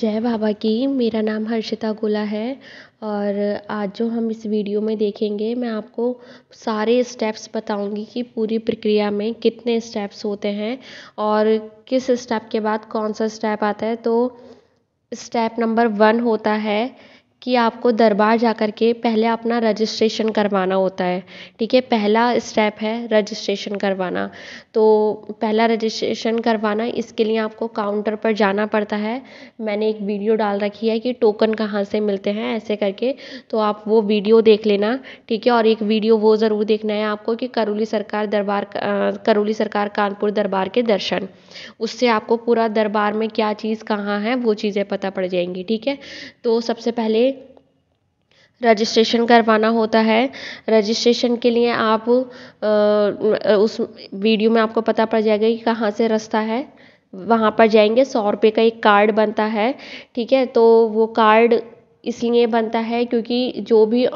जय बाबा की मेरा नाम हर्षिता गोला है और आज जो हम इस वीडियो में देखेंगे मैं आपको सारे स्टेप्स बताऊंगी कि पूरी प्रक्रिया में कितने स्टेप्स होते हैं और किस स्टेप के बाद कौन सा स्टेप आता है तो स्टेप नंबर वन होता है कि आपको दरबार जा कर के पहले अपना रजिस्ट्रेशन करवाना होता है ठीक है पहला स्टेप है रजिस्ट्रेशन करवाना तो पहला रजिस्ट्रेशन करवाना इसके लिए आपको काउंटर पर जाना पड़ता है मैंने एक वीडियो डाल रखी है कि टोकन कहाँ से मिलते हैं ऐसे करके तो आप वो वीडियो देख लेना ठीक है और एक वीडियो वो ज़रूर देखना है आपको कि करोली सरकार दरबार करोली सरकार कानपुर दरबार के दर्शन उससे आपको पूरा दरबार में क्या चीज़ कहाँ है वो चीज़ें पता पड़ जाएंगी ठीक है तो सबसे पहले रजिस्ट्रेशन करवाना होता है रजिस्ट्रेशन के लिए आप उस वीडियो में आपको पता पड़ जाएगा कि कहाँ से रास्ता है वहाँ पर जाएंगे सौ रुपये का एक कार्ड बनता है ठीक है तो वो कार्ड इसलिए बनता है क्योंकि जो भी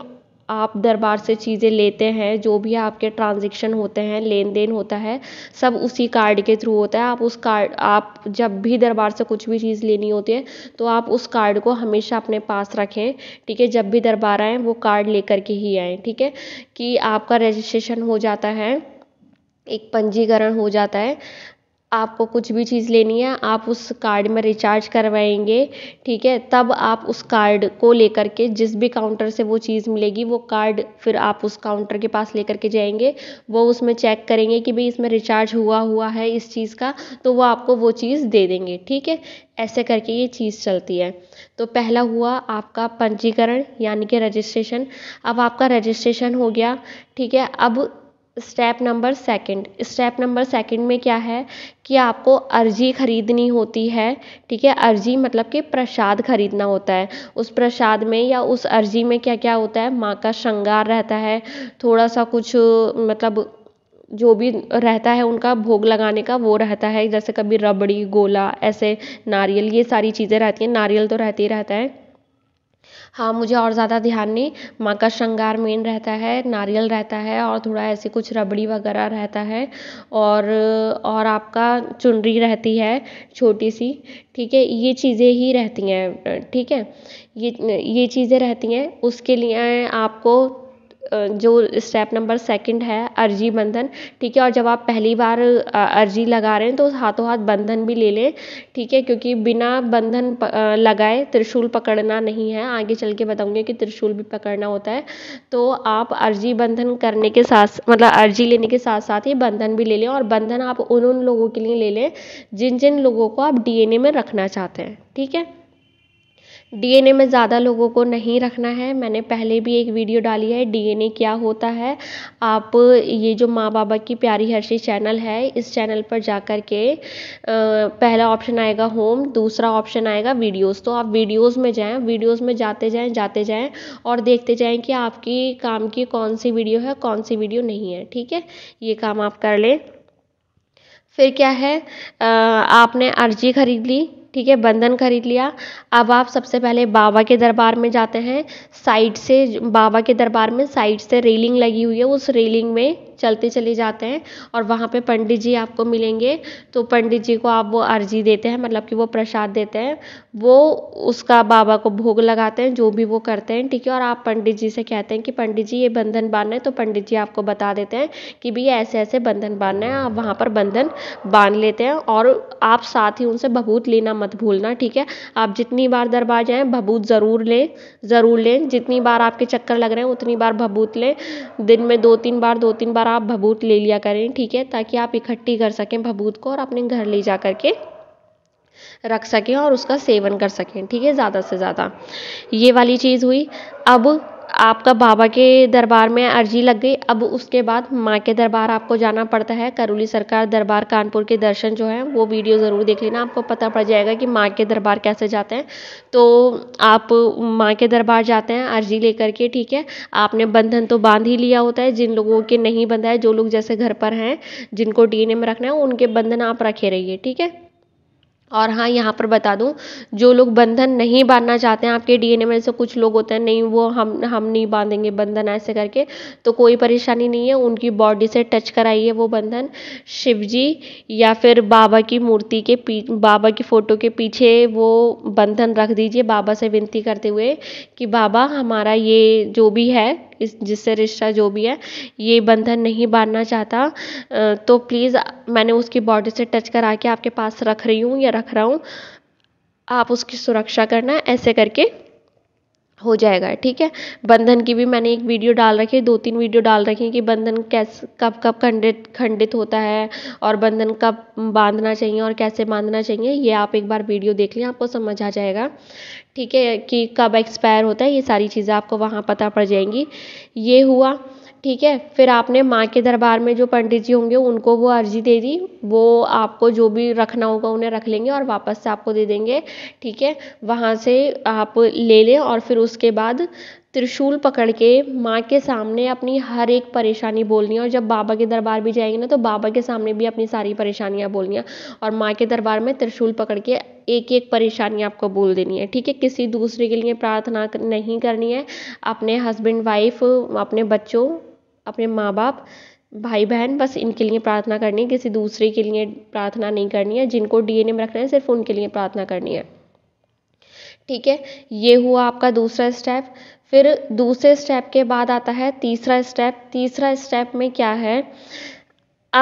आप दरबार से चीज़ें लेते हैं जो भी आपके ट्रांज़ेक्शन होते हैं लेन देन होता है सब उसी कार्ड के थ्रू होता है आप उस कार्ड आप जब भी दरबार से कुछ भी चीज़ लेनी होती है तो आप उस कार्ड को हमेशा अपने पास रखें ठीक है जब भी दरबार आएँ वो कार्ड लेकर के ही आएँ ठीक है कि आपका रजिस्ट्रेशन हो जाता है एक पंजीकरण हो जाता है आपको कुछ भी चीज़ लेनी है आप उस कार्ड में रिचार्ज करवाएंगे ठीक है तब आप उस कार्ड को लेकर के जिस भी काउंटर से वो चीज़ मिलेगी वो कार्ड फिर आप उस काउंटर के पास लेकर के जाएंगे वो उसमें चेक करेंगे कि भाई इसमें रिचार्ज हुआ हुआ है इस चीज़ का तो वो आपको वो चीज़ दे देंगे ठीक है ऐसे करके ये चीज़ चलती है तो पहला हुआ आपका पंजीकरण यानी कि रजिस्ट्रेशन अब आपका रजिस्ट्रेशन हो गया ठीक है अब step number second step number second में क्या है कि आपको अर्जी खरीदनी होती है ठीक है अर्जी मतलब कि प्रसाद खरीदना होता है उस प्रसाद में या उस अर्जी में क्या क्या होता है माँ का श्रृंगार रहता है थोड़ा सा कुछ मतलब जो भी रहता है उनका भोग लगाने का वो रहता है जैसे कभी रबड़ी गोला ऐसे नारियल ये सारी चीज़ें रहती हैं नारियल तो रहती रहता है हाँ मुझे और ज़्यादा ध्यान नहीं माँ का श्रृंगार मेन रहता है नारियल रहता है और थोड़ा ऐसे कुछ रबड़ी वगैरह रहता है और और आपका चुनरी रहती है छोटी सी ठीक है ये चीज़ें ही रहती हैं ठीक है ये ये चीज़ें रहती हैं उसके लिए आपको जो स्टेप नंबर सेकंड है अर्जी बंधन ठीक है और जब आप पहली बार अर्जी लगा रहे हैं तो हाथों हाथ बंधन भी ले लें ठीक है क्योंकि बिना बंधन लगाए त्रिशूल पकड़ना नहीं है आगे चल के बताऊंगी कि त्रिशूल भी पकड़ना होता है तो आप अर्जी बंधन करने के साथ मतलब अर्जी लेने के साथ साथ ही बंधन भी ले लें और बंधन आप उन उन लोगों के लिए ले लें जिन जिन लोगों को आप डी में रखना चाहते हैं ठीक है डीएनए में ज़्यादा लोगों को नहीं रखना है मैंने पहले भी एक वीडियो डाली है डीएनए क्या होता है आप ये जो माँ बाबा की प्यारी हर्षी चैनल है इस चैनल पर जा कर के पहला ऑप्शन आएगा होम दूसरा ऑप्शन आएगा वीडियोस तो आप वीडियोस में जाएं वीडियोस में जाते जाएं जाते जाएं और देखते जाएँ कि आपकी काम की कौन सी वीडियो है कौन सी वीडियो नहीं है ठीक है ये काम आप कर लें फिर क्या है आपने अर्जी खरीद ली ठीक है बंधन खरीद लिया अब आप सबसे पहले बाबा के दरबार में जाते हैं साइड से बाबा के दरबार में साइड से रेलिंग लगी हुई है उस रेलिंग में चलते चले जाते हैं और वहाँ पे पंडित जी आपको मिलेंगे तो पंडित जी को आप वो अर्जी देते हैं मतलब कि वो प्रसाद देते हैं वो उसका बाबा को भोग लगाते हैं जो भी वो करते हैं ठीक है और आप पंडित जी से कहते हैं कि पंडित जी ये बंधन बांधना है तो पंडित जी आपको बता देते हैं कि भैया ऐसे ऐसे बंधन बांधना है आप वहाँ पर बंधन बांध लेते हैं और आप साथ ही उनसे भभूत लेना मत भूलना ठीक है आप जितनी बार दरबार जाएँ भभूत ज़रूर लें ज़रूर लें जितनी बार आपके चक्कर लग रहे हैं उतनी बार भभूत लें दिन में दो तीन बार दो तीन बार आप भभूत ले लिया करें ठीक है ताकि आप इकट्ठी कर सकें भभूत को और अपने घर ले जा करके के रख सकें और उसका सेवन कर सकें ठीक है ज़्यादा से ज़्यादा ये वाली चीज़ हुई अब आपका बाबा के दरबार में अर्जी लग गई अब उसके बाद माँ के दरबार आपको जाना पड़ता है करौली सरकार दरबार कानपुर के दर्शन जो है वो वीडियो ज़रूर देख लेना आपको पता पड़ जाएगा कि माँ के दरबार कैसे जाते हैं तो आप माँ के दरबार जाते हैं अर्जी लेकर के ठीक है आपने बंधन तो बांध ही लिया होता है जिन लोगों के नहीं बंधा है जो लोग जैसे घर पर हैं जिनको डी में रखना है उनके बंधन आप रखे रहिए ठीक है और हाँ यहाँ पर बता दूँ जो लोग बंधन नहीं बांधना चाहते हैं आपके डी एन ए में से कुछ लोग होते हैं नहीं वो हम हम नहीं बांधेंगे बंधन ऐसे करके तो कोई परेशानी नहीं है उनकी बॉडी से टच कराइए वो बंधन शिव जी या फिर बाबा की मूर्ति के पी बाबा की फ़ोटो के पीछे वो बंधन रख दीजिए बाबा से विनती करते हुए कि बाबा हमारा ये जो भी है इस जिससे रिश्ता जो भी है ये बंधन नहीं बांधना चाहता तो प्लीज़ मैंने उसकी बॉडी से टच करा के आपके पास रख रही हूँ या रख रहा हूँ आप उसकी सुरक्षा करना ऐसे करके हो जाएगा ठीक है बंधन की भी मैंने एक वीडियो डाल रखी है दो तीन वीडियो डाल रखी है कि बंधन कैसे कब कब खंडित खंडित होता है और बंधन कब बांधना चाहिए और कैसे बांधना चाहिए ये आप एक बार वीडियो देख लें आपको समझ आ जाएगा ठीक है कि कब एक्सपायर होता है ये सारी चीज़ें आपको वहाँ पता पड़ जाएंगी ये हुआ ठीक है फिर आपने माँ के दरबार में जो पंडित जी होंगे उनको वो अर्ज़ी दे दी वो आपको जो भी रखना होगा उन्हें रख लेंगे और वापस से आपको दे देंगे ठीक है वहाँ से आप ले लें और फिर उसके बाद त्रिशूल पकड़ के माँ के सामने अपनी हर एक परेशानी बोलनी है और जब बाबा के दरबार भी जाएंगे ना तो बाबा के सामने भी अपनी सारी परेशानियाँ बोलनी है और माँ के दरबार में त्रिशूल पकड़ के एक एक परेशानी आपको बोल देनी है ठीक है किसी दूसरे के लिए प्रार्थना नहीं करनी है अपने हस्बैंड वाइफ अपने बच्चों अपने माँ बाप भाई बहन बस इनके लिए प्रार्थना करनी है किसी दूसरे के लिए प्रार्थना नहीं करनी है जिनको डी एन ए में रखना है सिर्फ उनके लिए प्रार्थना करनी है ठीक है ये हुआ आपका दूसरा स्टेप फिर दूसरे स्टेप के बाद आता है तीसरा स्टेप तीसरा स्टेप में क्या है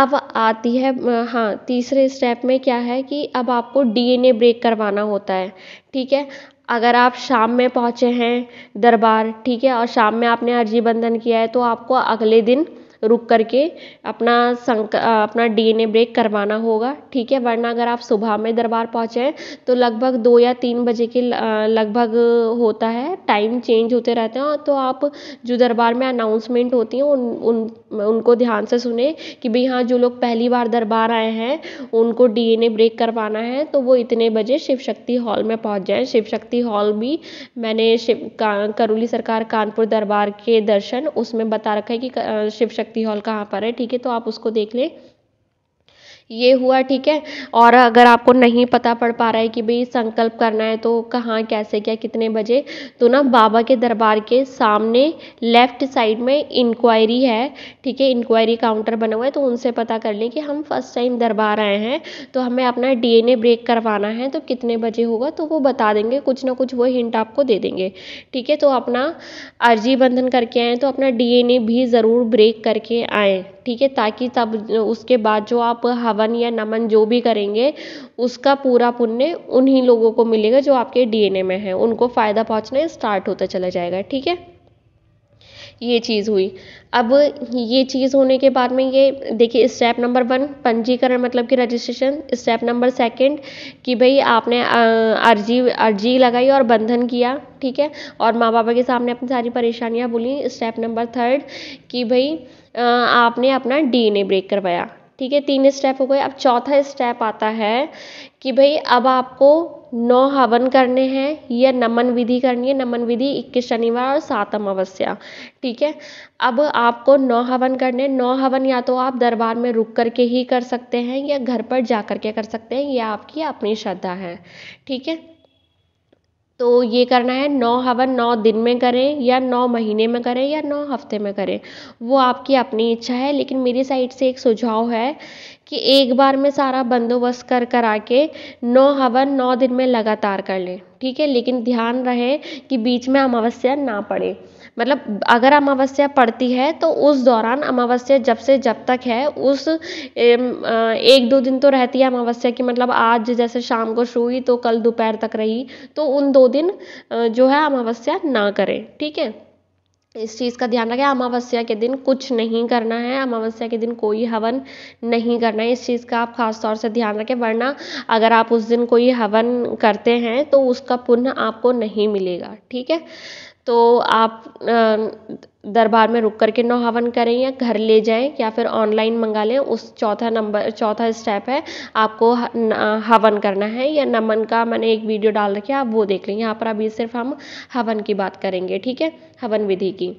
अब आती है हाँ तीसरे स्टेप में क्या है कि अब आपको डीएनए ब्रेक करवाना होता है ठीक है अगर आप शाम में पहुँचे हैं दरबार ठीक है और शाम में आपने अर्जी बंधन किया है तो आपको अगले दिन रुक करके अपना संक अपना डी एन ए ब्रेक करवाना होगा ठीक है वरना अगर आप सुबह में दरबार पहुँचे तो लगभग दो या तीन बजे के लगभग होता है टाइम चेंज होते रहते हैं तो आप जो दरबार में अनाउंसमेंट होती हैं उन उन उनको ध्यान से सुने कि भाई हाँ जो लोग पहली बार दरबार आए हैं उनको डी एन ए ब्रेक करवाना है तो वो इतने बजे शिव शक्ति हॉल में पहुँच जाए शिव शक्ति हॉल भी मैंने शिव का करोली सरकार कानपुर दरबार के दर्शन उसमें बता रखा है कि शिव शक्ति शक्ति हॉल कहाँ पर है ठीक है तो आप उसको देख लें ये हुआ ठीक है और अगर आपको नहीं पता पड़ पा रहा है कि भाई संकल्प करना है तो कहाँ कैसे क्या कितने बजे तो ना बाबा के दरबार के सामने लेफ्ट साइड में इंक्वायरी है ठीक है इंक्वायरी काउंटर बना हुआ है तो उनसे पता कर लें कि हम फर्स्ट टाइम दरबार आए हैं तो हमें अपना डीएनए ब्रेक करवाना है तो कितने बजे होगा तो वो बता देंगे कुछ ना कुछ वो हिंट आपको दे देंगे ठीक है तो अपना अर्जी बंधन करके आएँ तो अपना डी भी ज़रूर ब्रेक करके आएँ ठीक है ताकि तब उसके बाद जो आप हवा हवन या नमन जो भी करेंगे उसका पूरा पुण्य उन्हीं लोगों को मिलेगा जो आपके डीएनए में है उनको फ़ायदा पहुँचना स्टार्ट होता चला जाएगा ठीक है ये चीज़ हुई अब ये चीज़ होने के बाद में ये देखिए स्टेप नंबर वन पंजीकरण मतलब कि रजिस्ट्रेशन स्टेप नंबर सेकंड कि भाई आपने अर्जी अर्जी लगाई और बंधन किया ठीक है और माँ बापा के सामने अपनी सारी परेशानियाँ बोली स्टेप नंबर थर्ड कि भाई आपने अपना डीएनए ब्रेक करवाया ठीक है तीन स्टेप हो गए अब चौथा स्टेप आता है कि भाई अब आपको नौ हवन करने हैं या नमन विधि करनी है नमन विधि इक्कीस शनिवार और सात अमावस्या ठीक है अब आपको नौ हवन करने नौ हवन या तो आप दरबार में रुक करके ही कर सकते हैं या घर पर जा कर के कर सकते हैं यह आपकी अपनी श्रद्धा है ठीक है तो ये करना है नौ हवन नौ दिन में करें या नौ महीने में करें या नौ हफ्ते में करें वो आपकी अपनी इच्छा है लेकिन मेरी साइड से एक सुझाव है कि एक बार में सारा बंदोबस्त कर कर आके नौ हवन नौ दिन में लगातार कर लें ठीक है लेकिन ध्यान रहे कि बीच में अमावस्या ना पड़े मतलब अगर अमावस्या पड़ती है तो उस दौरान अमावस्या जब से जब तक है उस एक दो दिन तो रहती है अमावस्या की मतलब आज जैसे शाम को हुई तो कल दोपहर तक रही तो उन दो दिन जो है अमावस्या ना करें ठीक है इस चीज़ का ध्यान रखें अमावस्या के दिन कुछ नहीं करना है अमावस्या के दिन कोई हवन नहीं करना है इस चीज़ का आप खास तौर से ध्यान रखें वरना अगर आप उस दिन कोई हवन करते हैं तो उसका पुण्य आपको नहीं मिलेगा ठीक है तो आप दरबार में रुक करके नौ हवन करें या घर ले जाएं या फिर ऑनलाइन मंगा लें उस चौथा नंबर चौथा स्टेप है आपको हवन करना है या नमन का मैंने एक वीडियो डाल रखी है आप वो देख लें यहाँ पर अभी सिर्फ हम हवन की बात करेंगे ठीक है हवन विधि की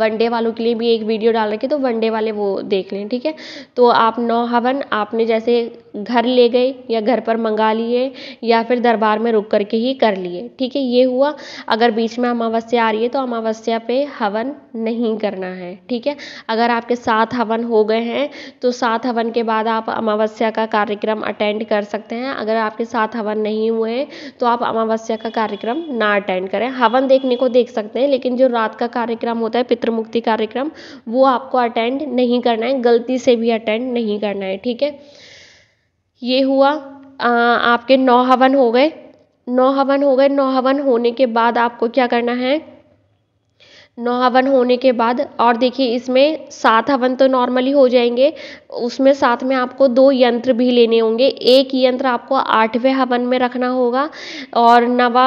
वनडे वालों के लिए भी एक वीडियो डाल रखी है तो वनडे वाले वो देख लें ठीक है तो आप नौ हवन आपने जैसे घर ले गए या घर पर मंगा लिए या फिर दरबार में रुक करके ही कर लिए ठीक है ये हुआ अगर बीच में अमावस्या आ रही है तो अमावस्या पे हवन नहीं करना है ठीक है अगर आपके सात हवन हो गए हैं तो सात हवन के बाद आप अमावस्या का कार्यक्रम अटेंड कर सकते हैं अगर आपके सात हवन नहीं हुए हैं तो आप अमावस्या का कार्यक्रम ना अटेंड करें हवन देखने को देख सकते हैं लेकिन जो रात का कार्यक्रम होता है पितृमुक्ति कार्यक्रम वो आपको अटेंड नहीं करना है गलती से भी अटेंड नहीं करना है ठीक है ये हुआ आपके नौ हवन हो गए नौ हवन हो गए नौ हवन होने के बाद आपको क्या करना है नौ हवन होने के बाद और देखिए इसमें सात हवन तो नॉर्मली हो जाएंगे उसमें साथ में आपको दो यंत्र भी लेने होंगे एक यंत्र आपको आठवें हवन में रखना होगा और नवा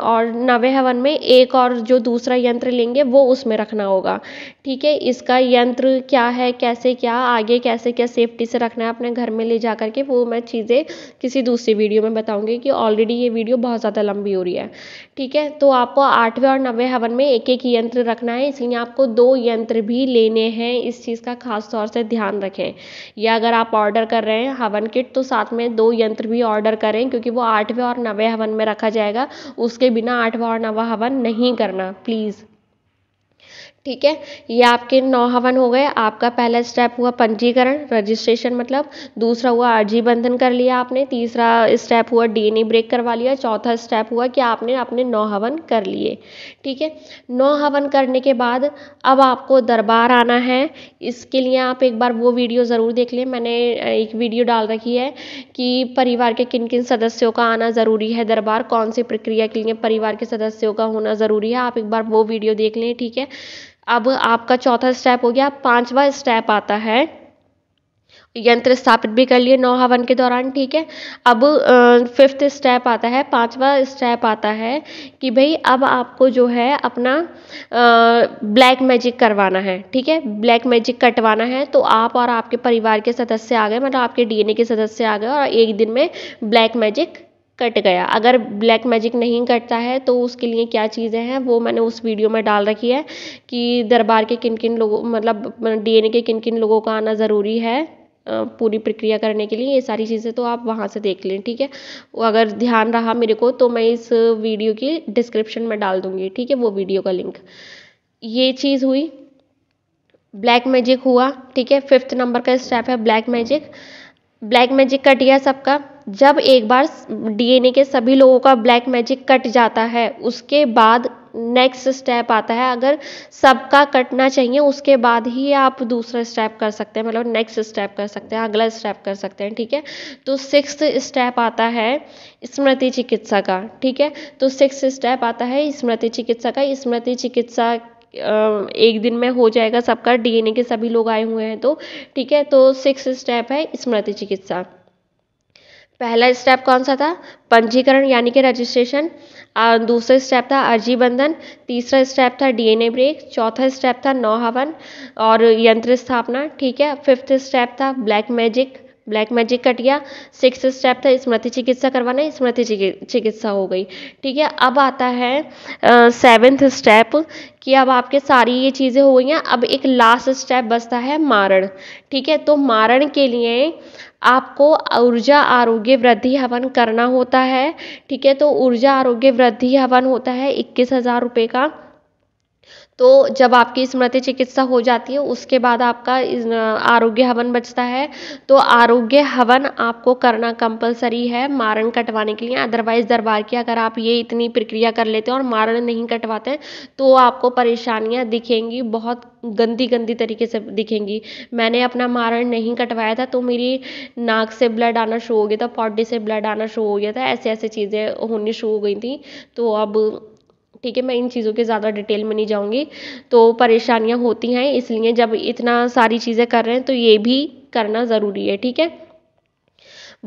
और नवे हवन में एक और जो दूसरा यंत्र लेंगे वो उसमें रखना होगा ठीक है इसका यंत्र क्या है कैसे क्या आगे कैसे क्या सेफ्टी से रखना है अपने घर में ले जा करके वो मैं चीज़ें किसी दूसरी वीडियो में बताऊँगी कि ऑलरेडी ये वीडियो बहुत ज़्यादा लंबी हो रही है ठीक है तो आपको आठवें और नवे हवन में एक एक यंत्र रखना है इसलिए आपको दो यंत्र भी लेने हैं इस चीज़ का खास तौर से ध्यान रखें या अगर आप ऑर्डर कर रहे हैं हवन किट तो साथ में दो यंत्र भी ऑर्डर करें क्योंकि वो आठवें और नवें हवन में रखा जाएगा उसके बिना आठवां और नवा हवन नहीं करना प्लीज़ ठीक है ये आपके नौ हवन हो गए आपका पहला स्टेप हुआ पंजीकरण रजिस्ट्रेशन मतलब दूसरा हुआ अर्जी बंधन कर लिया आपने तीसरा स्टेप हुआ डीएनए ब्रेक करवा लिया चौथा स्टेप हुआ कि आपने अपने नौ हवन कर लिए ठीक है नौ हवन करने के बाद अब आपको दरबार आना है इसके लिए आप एक बार वो वीडियो ज़रूर देख लें मैंने एक वीडियो डाल रखी है कि परिवार के किन किन सदस्यों का आना ज़रूरी है दरबार कौन सी प्रक्रिया के लिए परिवार के सदस्यों का होना ज़रूरी है आप एक बार वो वीडियो देख लें ठीक है अब आपका चौथा स्टेप हो गया पांचवा स्टेप आता है यंत्र स्थापित भी कर लिए नौ हवन के दौरान ठीक है अब फिफ्थ स्टेप आता है पांचवा स्टेप आता है कि भाई अब आपको जो है अपना ब्लैक मैजिक करवाना है ठीक है ब्लैक मैजिक कटवाना है तो आप और आपके परिवार के सदस्य आ गए मतलब आपके डीएनए के सदस्य आ गए और एक दिन में ब्लैक मैजिक कट गया अगर ब्लैक मैजिक नहीं कटता है तो उसके लिए क्या चीज़ें हैं वो मैंने उस वीडियो में डाल रखी है कि दरबार के किन किन लोगों मतलब डीएनए मतलब के किन किन लोगों का आना ज़रूरी है पूरी प्रक्रिया करने के लिए ये सारी चीज़ें तो आप वहाँ से देख लें ठीक है अगर ध्यान रहा मेरे को तो मैं इस वीडियो की डिस्क्रिप्शन में डाल दूँगी ठीक है वो वीडियो का लिंक ये चीज़ हुई ब्लैक मैजिक हुआ ठीक है फिफ्थ नंबर का स्टेप है black magic black magic cut गया सबका जब एक बार डी एन ए के सभी लोगों का ब्लैक मैजिक कट जाता है उसके बाद नेक्स्ट स्टेप आता है अगर सबका कटना चाहिए उसके बाद ही आप दूसरा स्टेप कर सकते हैं मतलब नेक्स्ट स्टेप कर सकते हैं अगला स्टेप कर सकते हैं ठीक है तो सिक्स स्टेप आता है स्मृति चिकित्सा का ठीक है तो सिक्स स्टेप आता है स्मृति चिकित्सा का स्मृति चिकित्सा एक दिन में हो जाएगा सबका डीएनए के सभी लोग आए हुए हैं तो ठीक है तो सिक्स स्टेप है स्मृति चिकित्सा पहला स्टेप कौन सा था पंजीकरण यानी कि रजिस्ट्रेशन दूसरा स्टेप था अर्जी बंधन तीसरा स्टेप था डीएनए ब्रेक चौथा स्टेप था नौहवन और यंत्र स्थापना ठीक है फिफ्थ स्टेप था black magic black magic cut गया सिक्स स्टेप था स्मृति चिकित्सा करवाना स्मृति चिकित्सा हो गई ठीक है अब आता है सेवेंथ स्टेप कि अब आपके सारी ये चीज़ें हो गई हैं अब एक लास्ट स्टेप बचता है मारण ठीक है तो मारण के लिए आपको ऊर्जा आरोग्य वृद्धि हवन करना होता है ठीक है तो ऊर्जा आरोग्य वृद्धि हवन होता है इक्कीस हज़ार रुपये का तो जब आपकी स्मृति चिकित्सा हो जाती है उसके बाद आपका आरोग्य हवन बचता है तो आरोग्य हवन आपको करना कंपलसरी है मारण कटवाने के लिए अदरवाइज दरबार की अगर आप ये इतनी प्रक्रिया कर लेते हैं और मारण नहीं कटवाते तो आपको परेशानियाँ दिखेंगी बहुत गंदी गंदी तरीके से दिखेंगी मैंने अपना मारण नहीं कटवाया था तो मेरी नाक से ब्लड आना शुरू हो गया था पॉडी से ब्लड आना शुरू हो गया था ऐसे ऐसे चीज़ें होनी शुरू हो गई थी तो अब ठीक है मैं इन चीज़ों के ज़्यादा डिटेल में नहीं जाऊँगी तो परेशानियाँ होती हैं इसलिए जब इतना सारी चीज़ें कर रहे हैं तो ये भी करना ज़रूरी है ठीक है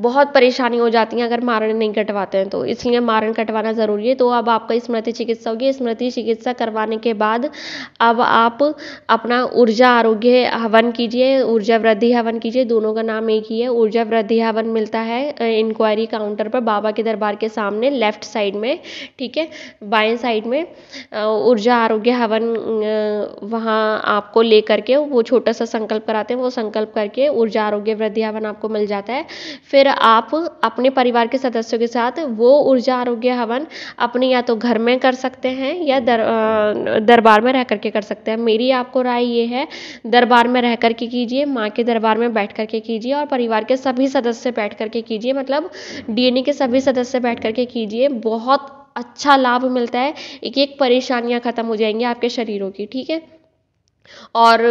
बहुत परेशानी हो जाती है अगर मारण नहीं कटवाते हैं तो इसलिए मारण कटवाना ज़रूरी है तो अब आपका स्मृति चिकित्सा होगी स्मृति चिकित्सा करवाने के बाद अब आप अपना ऊर्जा आरोग्य हवन कीजिए ऊर्जा वृद्धि हवन कीजिए दोनों का नाम एक ही है ऊर्जा वृद्धि हवन मिलता है इंक्वायरी काउंटर पर बाबा के दरबार के सामने लेफ्ट साइड में ठीक है बाएं साइड में ऊर्जा आरोग्य हवन वहाँ आपको ले करके वो छोटा सा संकल्प कराते हैं वो संकल्प करके ऊर्जा आरोग्य वृद्धि हवन आपको मिल जाता है फिर फिर आप अपने परिवार के सदस्यों के साथ वो ऊर्जा आरोग्य हवन अपने या तो घर में कर सकते हैं या दर दरबार में रह करके के कर सकते हैं मेरी आपको राय ये है दरबार में रह करके के कीजिए माँ के दरबार में बैठ करके कीजिए और परिवार के सभी सदस्य बैठ करके कीजिए मतलब डी के सभी सदस्य बैठ करके कीजिए बहुत अच्छा लाभ मिलता है एक एक परेशानियाँ ख़त्म हो जाएंगी आपके शरीरों की ठीक है और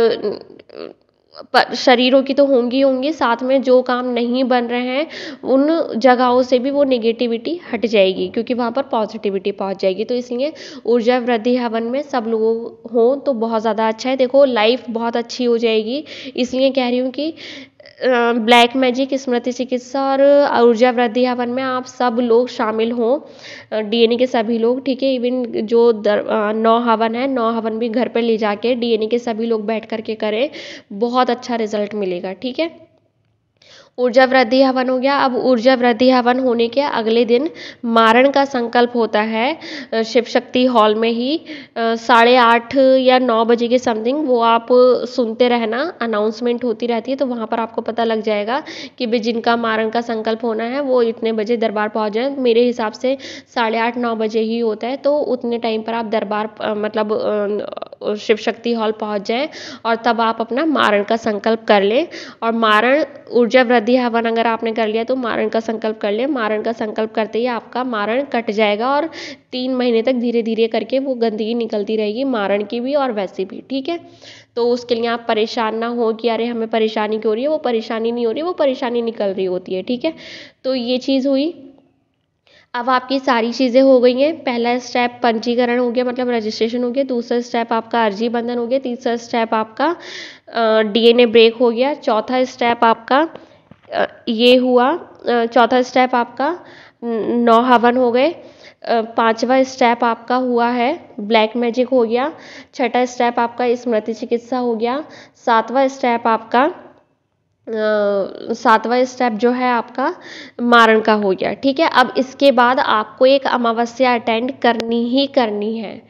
पर शरीरों की तो होंगी होंगी साथ में जो काम नहीं बन रहे हैं उन जगहों से भी वो नेगेटिविटी हट जाएगी क्योंकि वहाँ पर पॉजिटिविटी पहुँच जाएगी तो इसलिए ऊर्जा वृद्धि हवन में सब लोग हों तो बहुत ज़्यादा अच्छा है देखो लाइफ बहुत अच्छी हो जाएगी इसलिए कह रही हूँ कि ब्लैक मैजिक स्मृति चिकित्सा और ऊर्जा वृद्धि हवन में आप सब लोग शामिल हों डीएनए के सभी लोग ठीक है इवन जो दर नौ हवन है नौ हवन भी घर पर ले जाके डी एन ए के सभी लोग बैठ करके करें बहुत अच्छा रिजल्ट मिलेगा ठीक है ऊर्जा वृद्धि हवन हो गया अब ऊर्जा वृद्धि हवन होने के अगले दिन मारण का संकल्प होता है शिव शक्ति हॉल में ही साढ़े आठ या नौ बजे के समथिंग वो आप सुनते रहना अनाउंसमेंट होती रहती है तो वहाँ पर आपको पता लग जाएगा कि भाई जिनका मारण का संकल्प होना है वो इतने बजे दरबार पहुँच जाए मेरे हिसाब से साढ़े आठ नौ बजे ही होता है तो उतने टाइम पर आप दरबार मतलब शिव शक्ति हॉल पहुँच जाएँ और तब आप अपना मारण का संकल्प कर लें और मारण ऊर्जा वृद्धि अध्याय हवन अगर आपने कर लिया तो मारण का संकल्प कर लिया मारण का संकल्प करते ही आपका मारण कट जाएगा और तीन महीने तक धीरे धीरे करके वो गंदगी निकलती रहेगी मारण की भी और वैसे भी ठीक है तो उसके लिए आप परेशान ना हो कि अरे हमें परेशानी क्यों हो रही है वो परेशानी नहीं हो रही वो परेशानी निकल रही होती है ठीक है तो ये चीज़ हुई अब आपकी सारी चीज़ें हो गई हैं पहला स्टेप पंजीकरण हो गया मतलब रजिस्ट्रेशन हो गया दूसरा स्टेप आपका अर्जी बंधन हो गया तीसरा स्टेप आपका डीएनए ब्रेक हो गया चौथा स्टेप आपका ये हुआ चौथा स्टेप आपका नौ हवन हो गए पांचवा स्टेप आपका हुआ है ब्लैक मैजिक हो गया छठा स्टेप आपका स्मृति चिकित्सा हो गया सातवा स्टेप आपका सातवा स्टेप जो है आपका मारण का हो गया ठीक है अब इसके बाद आपको एक अमावस्या अटेंड करनी ही करनी है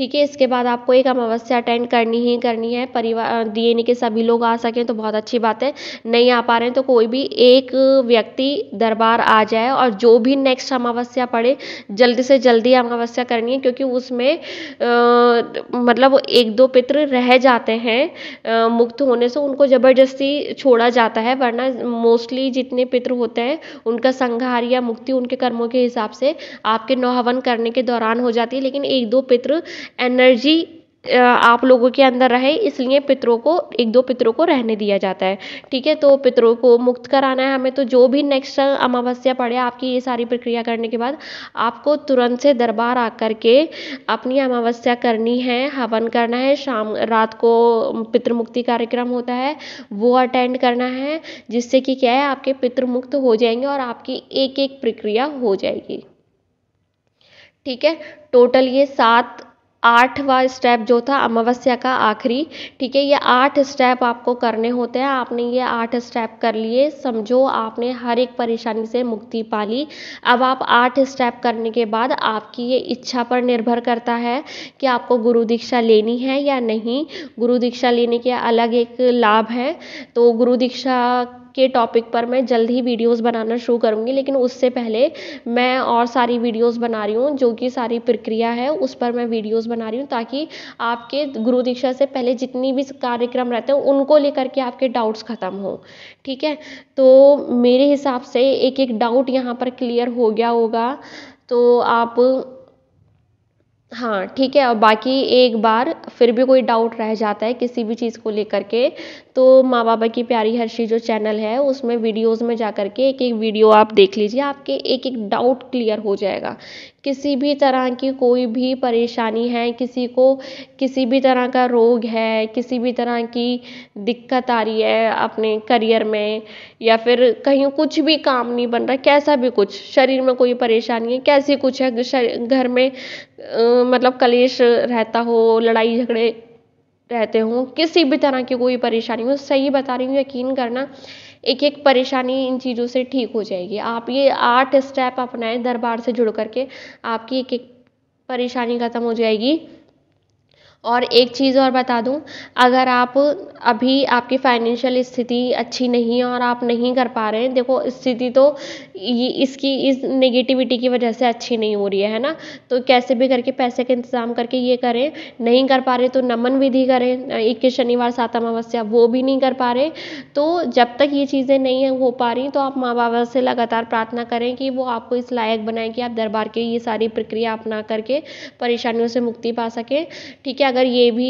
ठीक है इसके बाद आपको एक अमावस्या अटेंड करनी ही करनी है परिवार दिए नहीं के सभी लोग आ सकें तो बहुत अच्छी बात है नहीं आ पा रहे हैं तो कोई भी एक व्यक्ति दरबार आ जाए और जो भी नेक्स्ट अमावस्या पड़े जल्दी से जल्दी अमावस्या करनी है क्योंकि उसमें आ, मतलब एक दो पित्र रह जाते हैं आ, मुक्त होने से उनको ज़बरदस्ती छोड़ा जाता है वरना मोस्टली जितने पित्र होते हैं उनका संघार या मुक्ति उनके कर्मों के हिसाब से आपके नौहवन करने के दौरान हो जाती है लेकिन एक दो पित्र एनर्जी आप लोगों के अंदर रहे इसलिए पितरों को एक दो पितरों को रहने दिया जाता है ठीक है तो पितरों को मुक्त कराना है हमें तो जो भी नेक्स्ट अमावस्या पड़े आपकी ये सारी प्रक्रिया करने के बाद आपको तुरंत से दरबार आकर के अपनी अमावस्या करनी है हवन करना है शाम रात को पितृमुक्ति कार्यक्रम होता है वो अटेंड करना है जिससे कि क्या है आपके पितृमुक्त हो जाएंगे और आपकी एक एक प्रक्रिया हो जाएगी ठीक है टोटल ये सात आठवां स्टेप जो था अमावस्या का आखिरी ठीक है ये आठ स्टेप आपको करने होते हैं आपने ये आठ स्टेप कर लिए समझो आपने हर एक परेशानी से मुक्ति पा ली अब आप आठ स्टेप करने के बाद आपकी ये इच्छा पर निर्भर करता है कि आपको गुरु दीक्षा लेनी है या नहीं गुरु दीक्षा लेने के अलग एक लाभ है तो गुरु दीक्षा के टॉपिक पर मैं जल्द ही वीडियोज़ बनाना शुरू करूँगी लेकिन उससे पहले मैं और सारी वीडियोज़ बना रही हूँ जो कि सारी प्रक्रिया है उस पर मैं वीडियोज़ बना रही हूँ ताकि आपके गुरु दीक्षा से पहले जितनी भी कार्यक्रम रहते हैं उनको लेकर के आपके डाउट्स ख़त्म हों ठीक है तो मेरे हिसाब से एक एक डाउट यहाँ पर क्लियर हो गया होगा तो आप हाँ ठीक है और बाकी एक बार फिर भी कोई डाउट रह जाता है किसी भी चीज़ को लेकर के तो माँ बाबा की प्यारी हर्षी जो चैनल है उसमें वीडियोस में जा करके एक एक वीडियो आप देख लीजिए आपके एक एक डाउट क्लियर हो जाएगा किसी भी तरह की कोई भी परेशानी है किसी को किसी भी तरह का रोग है किसी भी तरह की दिक्कत आ रही है अपने करियर में या फिर कहीं कुछ भी काम नहीं बन रहा कैसा भी कुछ शरीर में कोई परेशानी है कैसी कुछ है घर में मतलब कलेश रहता हो लड़ाई झगड़े रहते हों किसी भी तरह की कोई परेशानी हो सही बता रही हूँ यकीन करना एक एक परेशानी इन चीज़ों से ठीक हो जाएगी आप ये आठ स्टेप अपनाएं दरबार से जुड़ करके आपकी एक एक परेशानी खत्म हो जाएगी और एक चीज़ और बता दूँ अगर आप अभी आपकी फाइनेंशियल स्थिति अच्छी नहीं है और आप नहीं कर पा रहे हैं देखो स्थिति तो इसकी इस नेगेटिविटी की वजह से अच्छी नहीं हो रही है है ना तो कैसे भी करके पैसे का इंतज़ाम करके ये करें नहीं कर पा रहे तो नमन विधि करें इक्कीस शनिवार सात अमावस्या वो भी नहीं कर पा रहे तो जब तक ये चीज़ें नहीं हो पा रही तो आप माँ बाबा से लगातार प्रार्थना करें कि वो आपको इस लायक बनाएं कि आप दरबार की ये सारी प्रक्रिया अपना करके परेशानियों से मुक्ति पा सकें ठीक है अगर ये भी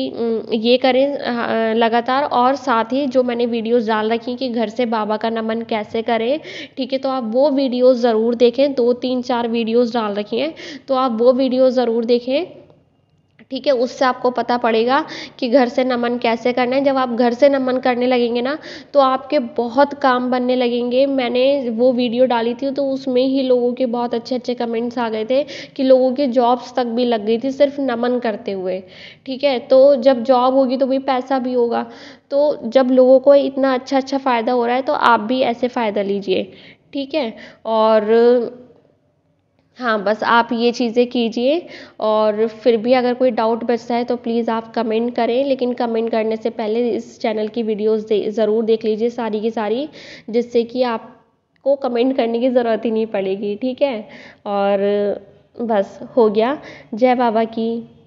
ये करें लगातार और साथ ही जो मैंने वीडियोस डाल रखी कि घर से बाबा का नमन कैसे करें ठीक है तो आप वो वीडियोस ज़रूर देखें दो तीन चार वीडियोस डाल रखी हैं तो आप वो वीडियो ज़रूर देखें ठीक है उससे आपको पता पड़ेगा कि घर से नमन कैसे करना है जब आप घर से नमन करने लगेंगे ना तो आपके बहुत काम बनने लगेंगे मैंने वो वीडियो डाली थी तो उसमें ही लोगों के बहुत अच्छे अच्छे कमेंट्स आ गए थे कि लोगों के जॉब्स तक भी लग गई थी सिर्फ नमन करते हुए ठीक है तो जब जॉब होगी तो भी पैसा भी होगा तो जब लोगों को इतना अच्छा अच्छा फ़ायदा हो रहा है तो आप भी ऐसे फ़ायदा लीजिए ठीक है और हाँ बस आप ये चीज़ें कीजिए और फिर भी अगर कोई डाउट बचता है तो प्लीज़ आप कमेंट करें लेकिन कमेंट करने से पहले इस चैनल की वीडियोज़ ज़रूर देख लीजिए सारी की सारी जिससे कि आपको कमेंट करने की ज़रूरत ही नहीं पड़ेगी ठीक है और बस हो गया जय बाबा की